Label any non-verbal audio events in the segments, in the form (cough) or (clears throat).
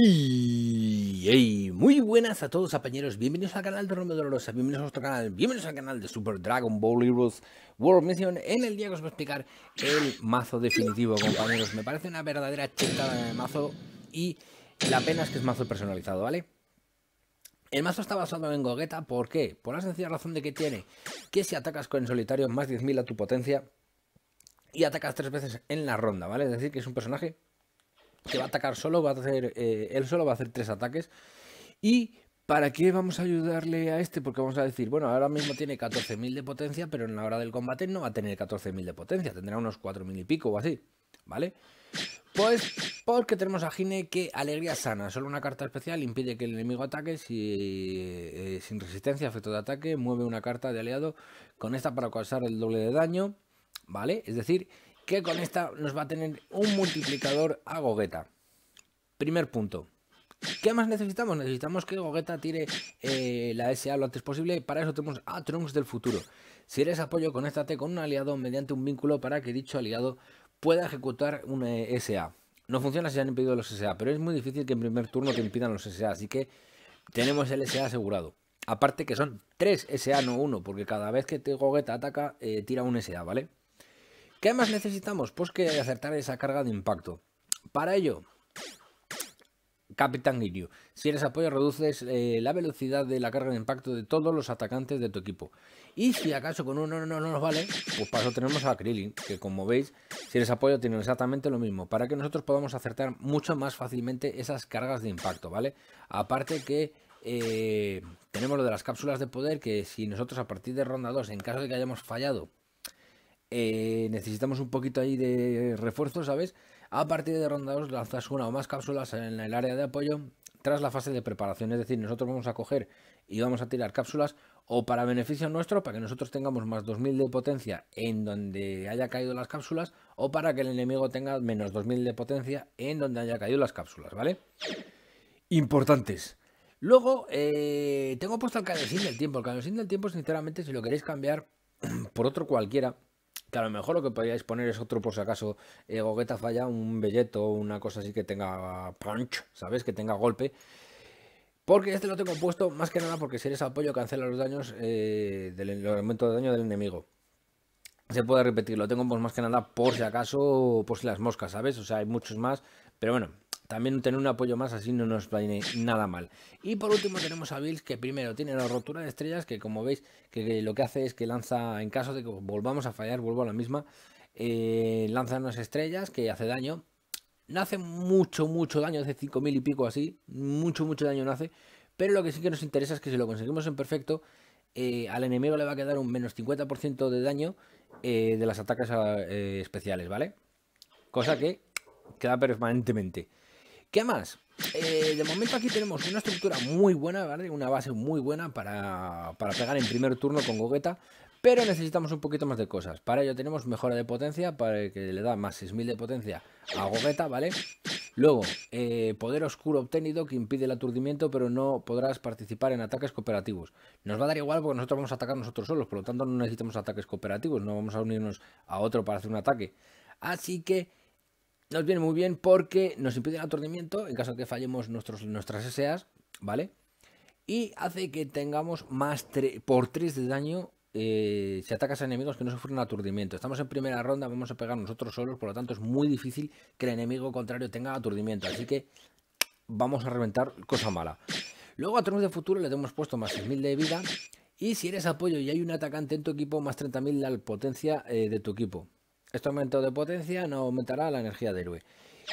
Y muy buenas a todos compañeros, bienvenidos al canal de Romero Dolorosa, bienvenidos a nuestro canal, bienvenidos al canal de Super Dragon Ball Heroes World Mission En el día que os voy a explicar el mazo definitivo, compañeros, me parece una verdadera chingada de mazo y la pena es que es mazo personalizado, ¿vale? El mazo está basado en Gogeta, ¿por qué? Por la sencilla razón de que tiene que si atacas con solitario más 10.000 a tu potencia y atacas tres veces en la ronda, ¿vale? Es decir, que es un personaje que va a atacar solo, va a hacer, eh, él solo va a hacer tres ataques. ¿Y para qué vamos a ayudarle a este? Porque vamos a decir, bueno, ahora mismo tiene 14.000 de potencia, pero en la hora del combate no va a tener 14.000 de potencia, tendrá unos 4.000 y pico o así, ¿vale? Pues porque tenemos a Gine que Alegría Sana, solo una carta especial impide que el enemigo ataque eh, eh, sin resistencia, efecto de ataque, mueve una carta de aliado con esta para causar el doble de daño, ¿vale? Es decir, que con esta nos va a tener un multiplicador a Gogeta. Primer punto. ¿Qué más necesitamos? Necesitamos que Gogeta tire eh, la SA lo antes posible. Para eso tenemos a Trunks del futuro. Si eres apoyo, conéctate con un aliado mediante un vínculo para que dicho aliado pueda ejecutar una eh, SA. No funciona si han impedido los SA, pero es muy difícil que en primer turno te impidan los SA, así que tenemos el SA asegurado. Aparte que son 3 SA, no 1, porque cada vez que Gogeta ataca, eh, tira un SA, ¿vale? ¿Qué más necesitamos? Pues que acertar esa carga de impacto. Para ello, Capitán Giryu. Si eres apoyo, reduces eh, la velocidad de la carga de impacto de todos los atacantes de tu equipo. Y si acaso con uno no, nos vale, pues paso tenemos a Krillin, que como veis, si eres apoyo, tiene exactamente lo mismo, para que nosotros podamos acertar mucho más fácilmente esas cargas de impacto, ¿vale? Aparte que eh, tenemos lo de las cápsulas de poder, que si nosotros a partir de ronda 2, en caso de que hayamos fallado, eh, necesitamos un poquito ahí de refuerzo, ¿sabes? A partir de ronda 2 lanzas una o más cápsulas en el área de apoyo tras la fase de preparación. Es decir, nosotros vamos a coger y vamos a tirar cápsulas o para beneficio nuestro, para que nosotros tengamos más 2000 de potencia en donde haya caído las cápsulas, o para que el enemigo tenga menos 2000 de potencia en donde haya caído las cápsulas, ¿vale? Importantes. Luego, eh, tengo puesto el cabecín del tiempo. El cabecín del tiempo, sinceramente, si lo queréis cambiar (clears throat) por otro cualquiera, que a lo mejor lo que podríais poner es otro por si acaso eh, Gogueta falla, un belleto, una cosa así que tenga punch, ¿sabes? Que tenga golpe. Porque este lo tengo puesto más que nada porque si eres apoyo cancela los daños eh, del aumento de daño del enemigo. Se puede repetir, lo tengo pues, más que nada por si acaso, por si las moscas, ¿sabes? O sea, hay muchos más, pero bueno, también tener un apoyo más así no nos plane nada mal. Y por último tenemos a Bills que primero tiene la rotura de estrellas que como veis que, lo que hace es que lanza en caso de que volvamos a fallar, vuelvo a la misma, eh, lanza unas estrellas que hace daño. No hace mucho, mucho daño, hace 5.000 y pico así, mucho, mucho daño no hace. Pero lo que sí que nos interesa es que si lo conseguimos en perfecto, eh, al enemigo le va a quedar un menos 50% de daño eh, de las atacas especiales, ¿vale? Cosa que queda permanentemente. ¿Qué más? Eh, de momento aquí tenemos una estructura muy buena, ¿vale? Una base muy buena para, para pegar en primer turno con Gogeta. Pero necesitamos un poquito más de cosas. Para ello tenemos mejora de potencia, para que le da más 6000 de potencia a Gogeta, ¿vale? Luego, eh, poder oscuro obtenido que impide el aturdimiento, pero no podrás participar en ataques cooperativos. Nos va a dar igual porque nosotros vamos a atacar nosotros solos, por lo tanto no necesitamos ataques cooperativos, no vamos a unirnos a otro para hacer un ataque. Así que nos viene muy bien porque nos impide el aturdimiento en caso de que fallemos nuestros, nuestras SEAs, ¿vale? Y hace que tengamos más por 3 de daño eh, si atacas a enemigos que no sufren aturdimiento. Estamos en primera ronda, vamos a pegar nosotros solos, por lo tanto es muy difícil que el enemigo contrario tenga aturdimiento. Así que vamos a reventar cosa mala. Luego a Tronos de Futuro le hemos puesto más 6.000 de vida. Y si eres apoyo y hay un atacante en tu equipo, más 30.000 la potencia eh, de tu equipo. Este aumento de potencia no aumentará la energía del héroe.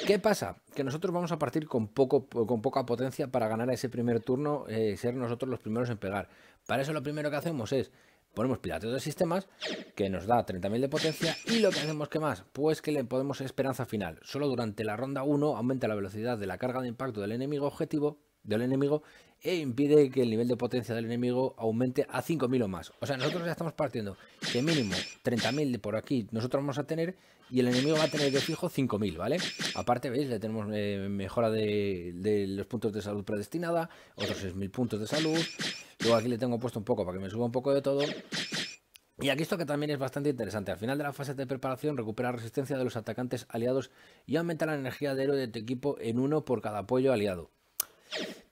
¿Qué pasa? Que nosotros vamos a partir con, poca potencia para ganar ese primer turno y eh, ser nosotros los primeros en pegar. Para eso lo primero que hacemos es ponemos pirateo de sistemas que nos da 30.000 de potencia y lo que hacemos que más, pues que le podemos esperanza final. Solo durante la ronda 1 aumenta la velocidad de la carga de impacto del enemigo objetivo del enemigo e impide que el nivel de potencia del enemigo aumente a 5.000 o más. O sea, nosotros ya estamos partiendo que mínimo 30.000 de por aquí nosotros vamos a tener y el enemigo va a tener de fijo 5.000, ¿vale? Aparte, veis, le tenemos eh, mejora de, de, los puntos de salud predestinada, otros 6.000 puntos de salud. Luego aquí le tengo puesto un poco para que me suba un poco de todo. Y aquí esto que también es bastante interesante. Al final de la fase de preparación recupera resistencia de los atacantes aliados y aumenta la energía de héroe de tu equipo en uno por cada apoyo aliado.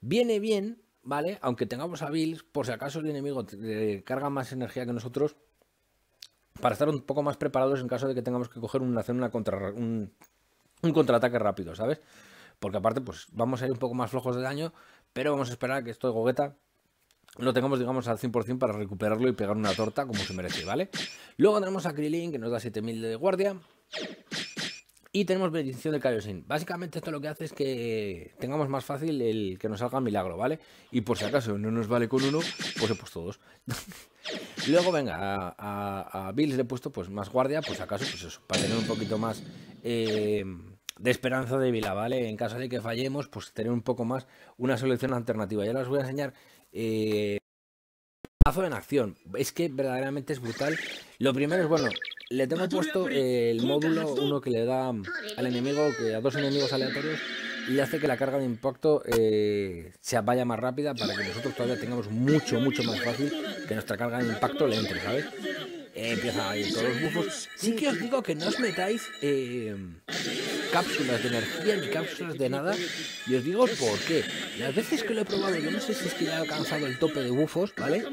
Viene bien, ¿vale? Aunque tengamos a Bills, por si acaso el enemigo carga más energía que nosotros, para estar un poco más preparados en caso de que tengamos que coger una, hacer contra, un, un contraataque rápido, ¿sabes? Porque aparte, pues vamos a ir un poco más flojos de daño, pero vamos a esperar que esto de gogueta lo tengamos, digamos, al 100% para recuperarlo y pegar una torta como se merece, ¿vale? Luego tenemos a Krillin que nos da 7000 de guardia. Y tenemos bendición de Kaiosin. Básicamente esto lo que hace es que tengamos más fácil el que nos salga milagro, ¿vale? Y por si acaso no nos vale con uno, pues he puesto dos. (laughs) Luego, venga, a, a, a, Bills le he puesto pues más guardia, pues acaso, pues eso, para tener un poquito más eh, de esperanza de Vila, ¿vale? En caso de que fallemos, pues tener un poco más una solución alternativa. Ya las voy a enseñar eh, en acción. Es que verdaderamente es brutal. Lo primero es, bueno, le tengo puesto el módulo, uno que le da al enemigo, que a dos enemigos aleatorios, y hace que la carga de impacto eh, se vaya más rápida para que nosotros todavía tengamos mucho, mucho más fácil que nuestra carga de impacto le entre, ¿sabes? empieza empiezan a ir todos los bufos. Sí que os digo que no os metáis em, cápsulas de energía ni cápsulas de nada. Y os digo por qué. Las veces que lo he probado, yo no sé si es que ya he alcanzado el tope de bufos, ¿vale?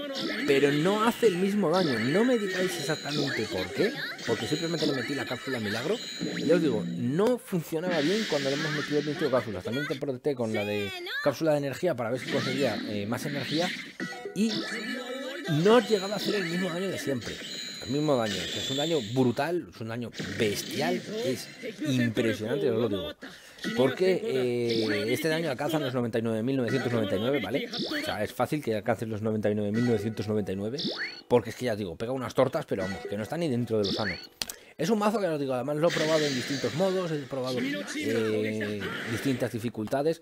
Pero no hace el mismo daño. No me digáis exactamente por qué. Porque simplemente le metí la cápsula milagro. y os digo, no funcionaba bien cuando le hemos metido de cápsulas. También te proteté con la de cápsula de energía para ver si conseguía eh, más energía. Y no llegaba a hacer el mismo daño de siempre. El mismo daño. es un daño brutal, es un daño bestial, es impresionante, os lo digo. Porque eh, este daño alcanza los 99.999, ¿vale? O sea, es fácil que alcancen los 99.999. Porque es que ya os digo, pega unas tortas, pero vamos, que no está ni dentro de los años. Es un mazo que os digo, además lo he probado en distintos modos, he probado eh, distintas dificultades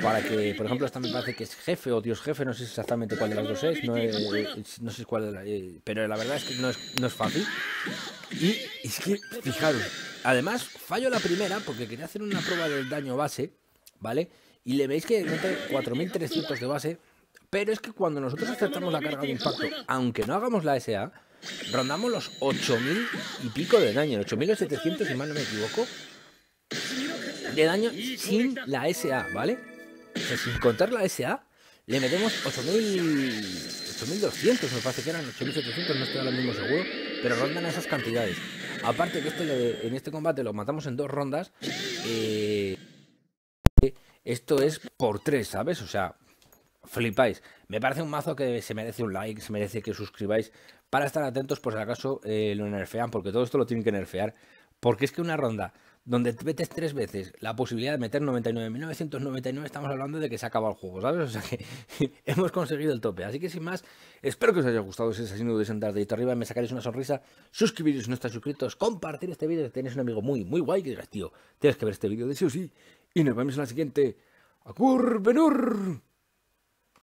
para que, por ejemplo, esta me parece que es jefe o dios jefe, no sé exactamente cuál de las dos es, no, sé cuál eh, pero la verdad es que no es, no es fácil. Y es que, fijaros, además fallo la primera porque quería hacer una prueba del daño base, ¿vale? Y le veis que mete 4.300 de base, pero es que cuando nosotros aceptamos la carga de impacto, aunque no hagamos la SA, rondamos los 8.000 y pico de daño, 8.700 si mal no me equivoco, de daño sin la SA, ¿vale? Pues sin contar la SA, le metemos 8.200, me parece que eran 8.700, no estoy ahora mismo seguro, pero rondan esas cantidades. Aparte que en este combate lo matamos en dos rondas, eh, esto es por tres, ¿sabes? O sea, flipáis. Me parece un mazo que se merece un like, se merece que suscribáis para estar atentos por si acaso eh, lo nerfean, porque todo esto lo tienen que nerfear. Porque es que una ronda donde metes tres veces la posibilidad de meter 99.999, estamos hablando de que se acaba el juego, ¿sabes? O sea que (laughs) hemos conseguido el tope. Así que sin más, espero que os haya gustado. Si es así, no dudéis en dar dedito arriba, me sacaréis una sonrisa, suscribiros si no estáis suscritos, compartir este vídeo si tenéis un amigo muy, muy guay que digas, tío, tienes que ver este vídeo de sí o sí. Y nos vemos en la siguiente. curvenur!